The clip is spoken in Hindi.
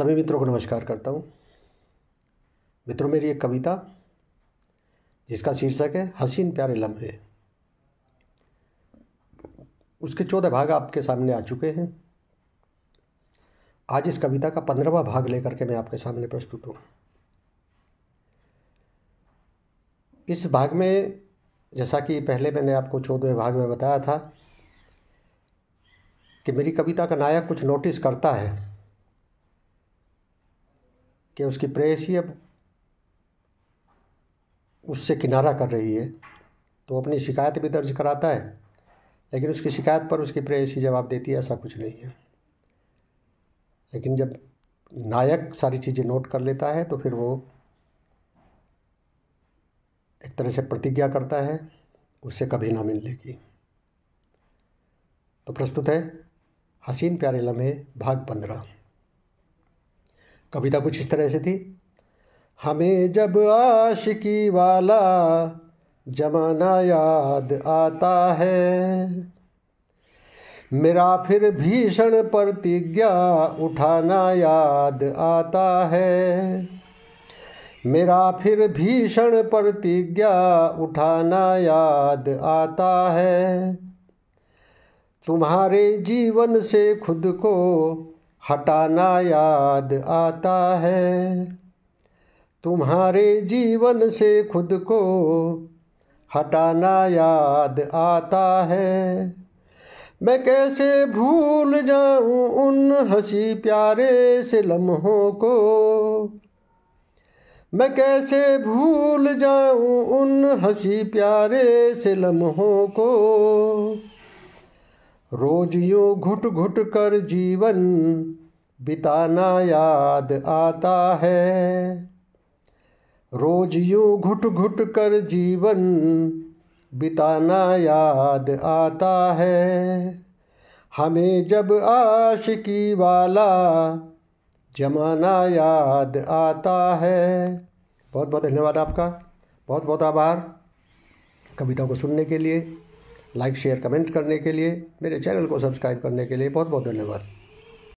सभी मित्रों को नमस्कार करता हूँ मित्रों मेरी एक कविता जिसका शीर्षक है हसीन प्यारे लम्हे उसके चौदह भाग आपके सामने आ चुके हैं आज इस कविता का पंद्रहवा भाग लेकर के मैं आपके सामने प्रस्तुत हूँ इस भाग में जैसा कि पहले मैंने आपको चौदहवें भाग में बताया था कि मेरी कविता का नायक कुछ नोटिस करता है कि उसकी प्रेस ही अब उससे किनारा कर रही है तो अपनी शिकायत भी दर्ज कराता है लेकिन उसकी शिकायत पर उसकी प्रेस ही जवाब देती है ऐसा कुछ नहीं है लेकिन जब नायक सारी चीज़ें नोट कर लेता है तो फिर वो एक तरह से प्रतिज्ञा करता है उससे कभी ना मिलने की तो प्रस्तुत है हसीन प्यारे लम्हे भाग पंद्रह कविता कुछ इस तरह से थी हमें जब आशिकी वाला जमाना याद आता है मेरा फिर भीषण प्रतिज्ञा उठाना याद आता है मेरा फिर भीषण प्रतिज्ञा उठाना याद आता है तुम्हारे जीवन से खुद को हटाना याद आता है तुम्हारे जीवन से खुद को हटाना याद आता है मैं कैसे भूल जाऊं उन हंसी प्यारे से लम्हों को मैं कैसे भूल जाऊं उन हंसी प्यारे से लम्हों को रोज यूँ घुट घुट कर जीवन बिताना याद आता है रोज यूँ घुट घुट कर जीवन बिताना याद आता है हमें जब आशिकी वाला जमाना याद आता है बहुत बहुत धन्यवाद आपका बहुत बहुत आभार कविता को सुनने के लिए लाइक शेयर कमेंट करने के लिए मेरे चैनल को सब्सक्राइब करने के लिए बहुत बहुत धन्यवाद